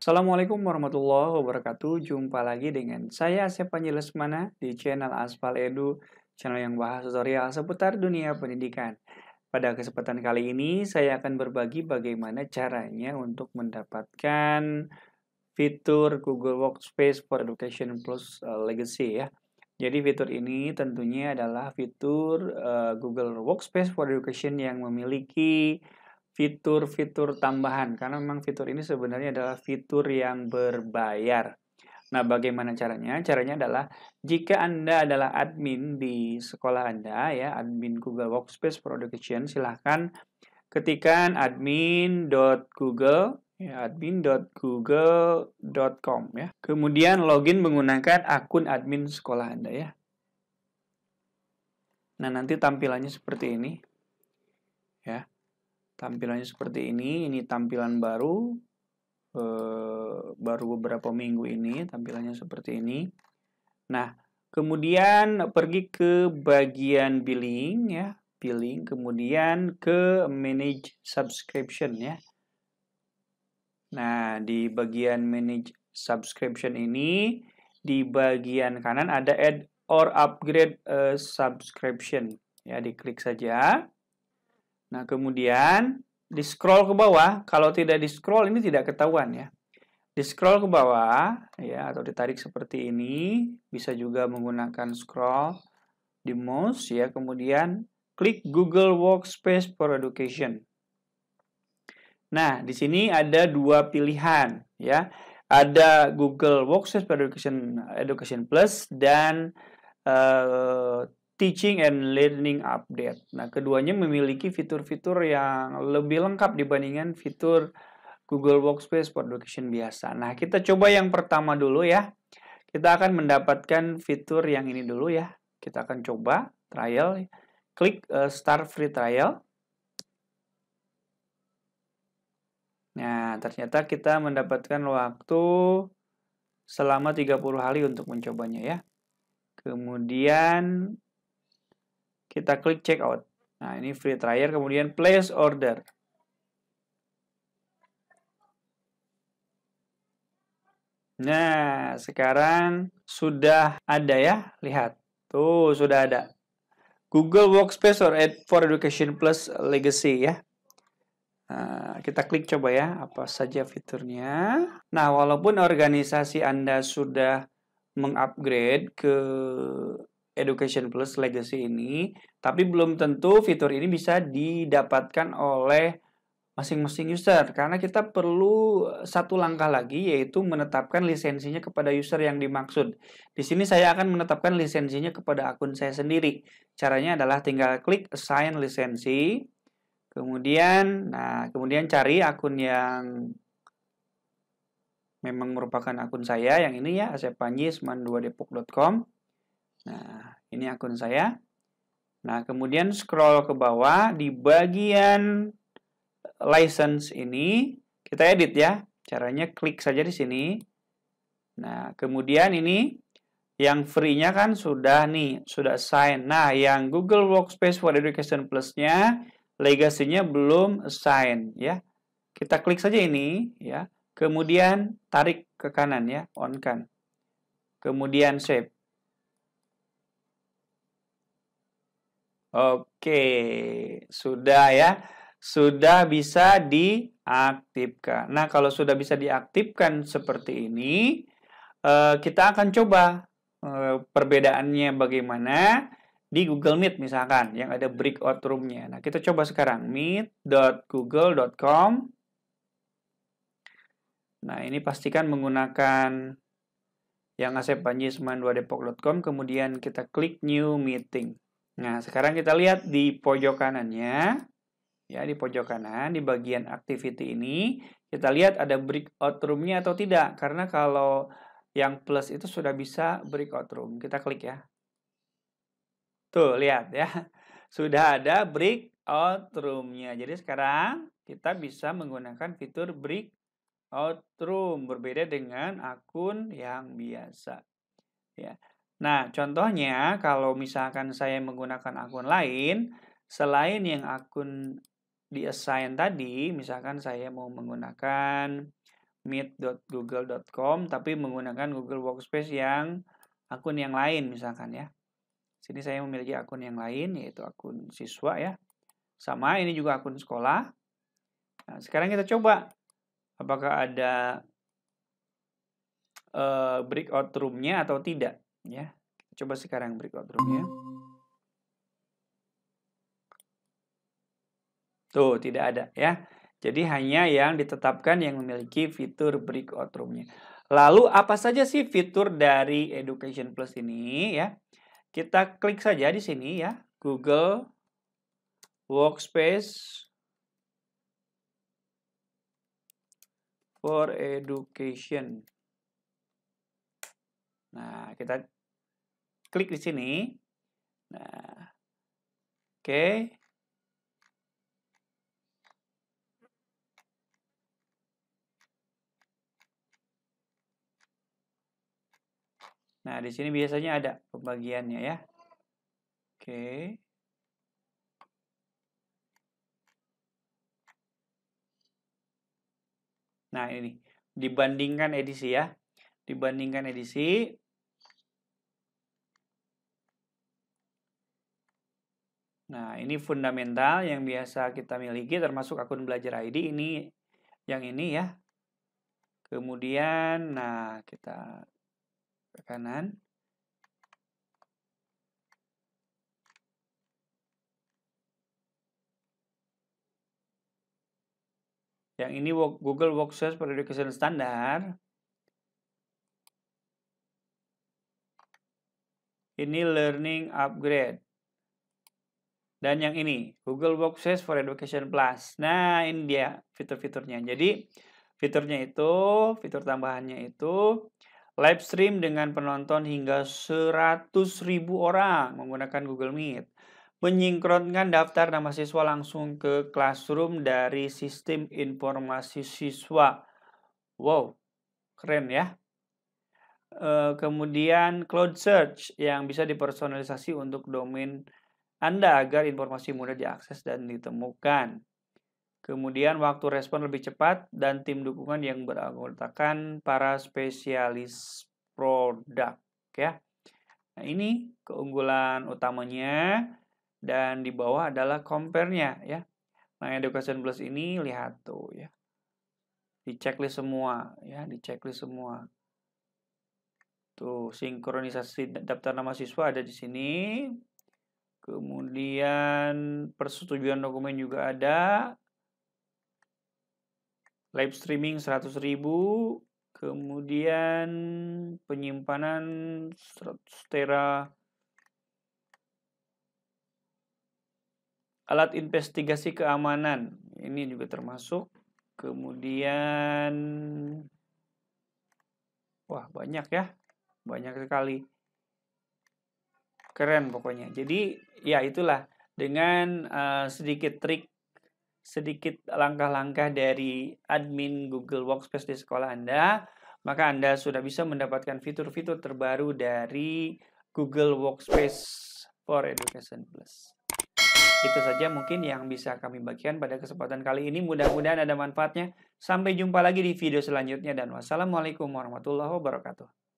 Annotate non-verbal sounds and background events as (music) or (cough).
Assalamualaikum warahmatullahi wabarakatuh. Jumpa lagi dengan saya Asep Lesmana di channel Aspal Edu, channel yang bahas tutorial seputar dunia pendidikan. Pada kesempatan kali ini, saya akan berbagi bagaimana caranya untuk mendapatkan fitur Google Workspace for Education Plus eh, Legacy ya. Jadi fitur ini tentunya adalah fitur uh, Google Workspace for Education yang memiliki fitur-fitur tambahan karena memang fitur ini sebenarnya adalah fitur yang berbayar. Nah, bagaimana caranya? Caranya adalah jika Anda adalah admin di sekolah Anda ya, admin Google Workspace Production, silahkan ketikan admin.google ya, admin.google.com ya. Kemudian login menggunakan akun admin sekolah Anda ya. Nah, nanti tampilannya seperti ini. Ya tampilannya seperti ini ini tampilan baru e, baru beberapa minggu ini tampilannya seperti ini nah kemudian pergi ke bagian billing ya billing kemudian ke manage subscription ya nah di bagian manage subscription ini di bagian kanan ada add or upgrade a eh, subscription ya diklik saja Nah, kemudian di scroll ke bawah, kalau tidak di scroll ini tidak ketahuan ya. Di scroll ke bawah ya atau ditarik seperti ini, bisa juga menggunakan scroll di mouse ya, kemudian klik Google Workspace for Education. Nah, di sini ada dua pilihan ya. Ada Google Workspace for Education Education Plus dan uh, teaching and learning update. Nah, keduanya memiliki fitur-fitur yang lebih lengkap dibandingkan fitur Google Workspace for Education biasa. Nah, kita coba yang pertama dulu ya. Kita akan mendapatkan fitur yang ini dulu ya. Kita akan coba trial. Klik uh, start free trial. Nah, ternyata kita mendapatkan waktu selama 30 hari untuk mencobanya ya. Kemudian kita klik checkout. Nah, ini free trial, kemudian place order. Nah, sekarang sudah ada ya. Lihat. Tuh, sudah ada. Google Workspace or Ed for Education Plus Legacy ya. Nah, kita klik coba ya, apa saja fiturnya. Nah, walaupun organisasi Anda sudah mengupgrade ke Education Plus Legacy ini, tapi belum tentu fitur ini bisa didapatkan oleh masing-masing user karena kita perlu eh, satu langkah lagi yaitu menetapkan lisensinya kepada user yang dimaksud. Di sini saya akan menetapkan lisensinya kepada akun saya sendiri. Caranya adalah tinggal klik assign lisensi. Kemudian nah, kemudian cari akun yang memang merupakan akun saya yang ini ya asepanjisman 2 depokcom Nah, ini akun saya. Nah, kemudian scroll ke bawah di bagian license ini kita edit ya. Caranya klik saja di sini. Nah, kemudian ini yang free-nya kan sudah nih, sudah sign. Nah, yang Google Workspace for Education Plus-nya legasinya belum sign ya. Kita klik saja ini ya. Kemudian tarik ke kanan ya, on kan. Kemudian save. Oke, sudah ya. Sudah bisa diaktifkan. Nah, kalau sudah bisa diaktifkan seperti ini, eh, kita akan coba eh, perbedaannya bagaimana di Google Meet misalkan yang ada breakout roomnya. Nah kita coba sekarang meet.google.com. Nah ini pastikan menggunakan yang Asep Panji depokcom kemudian kita klik new meeting. Nah, sekarang kita lihat di pojok kanannya. Ya, di pojok kanan, di bagian activity ini, kita lihat ada breakout room atau tidak. Karena kalau yang plus itu sudah bisa breakout room. Kita klik ya. Tuh, lihat ya. (laughs) Sudah ada breakout room Jadi sekarang kita bisa menggunakan fitur breakout room. Berbeda dengan akun yang biasa. Ya. Nah, contohnya kalau misalkan saya menggunakan akun lain, selain yang akun di assign tadi, misalkan saya mau menggunakan meet.google.com tapi menggunakan Google Workspace yang akun yang lain misalkan ya. Sini saya memiliki akun yang lain yaitu akun siswa ya. Sama ini juga akun sekolah. Nah, sekarang kita coba apakah ada uh, breakout room-nya atau tidak. Ya, coba sekarang breakout roomnya. Tuh, tidak ada ya. Jadi hanya yang ditetapkan yang memiliki fitur breakout roomnya. Lalu apa saja sih fitur dari Education Plus ini ya? Kita klik saja di sini ya, Google Workspace for Education. Nah, kita klik di sini. Nah, oke. Okay. Nah, di sini biasanya ada pembagiannya ya. Oke. Okay. Nah, ini dibandingkan edisi ya. Dibandingkan edisi, Nah, ini fundamental yang biasa kita miliki termasuk akun belajar ID ini yang ini ya. Kemudian nah kita ke kanan. Yang ini Google Workspace for Education Standard. Ini learning upgrade. Dan yang ini, Google Workspace for Education Plus. Nah, ini dia fitur-fiturnya. Jadi, fiturnya itu, fitur tambahannya itu, live stream dengan penonton hingga 100.000 orang menggunakan Google Meet. Menyinkronkan daftar nama siswa langsung ke Classroom dari sistem informasi siswa. Wow, keren ya. Eh, kemudian Cloud Search yang bisa dipersonalisasi untuk domain anda agar informasi mudah diakses dan ditemukan. Kemudian waktu respon lebih cepat dan tim dukungan yang beranggotakan para spesialis produk ya. Nah, ini keunggulan utamanya dan di bawah adalah compare-nya ya. Nah, Education Plus ini lihat tuh ya. Di checklist semua ya, di checklist semua. Tuh, sinkronisasi daftar nama siswa ada di sini, Kemudian persetujuan dokumen juga ada. Live streaming 100.000, kemudian penyimpanan 100 tera. Alat investigasi keamanan, ini juga termasuk. Kemudian wah banyak ya. Banyak sekali keren pokoknya jadi ya itulah dengan uh, sedikit trik sedikit langkah-langkah dari admin Google Workspace di sekolah Anda maka Anda sudah bisa mendapatkan fitur-fitur terbaru dari Google Workspace for Education Plus itu saja mungkin yang bisa kami bagikan pada kesempatan kali ini. Mudah-mudahan ada manfaatnya. Sampai jumpa lagi di video selanjutnya dan wassalamualaikum warahmatullahi wabarakatuh.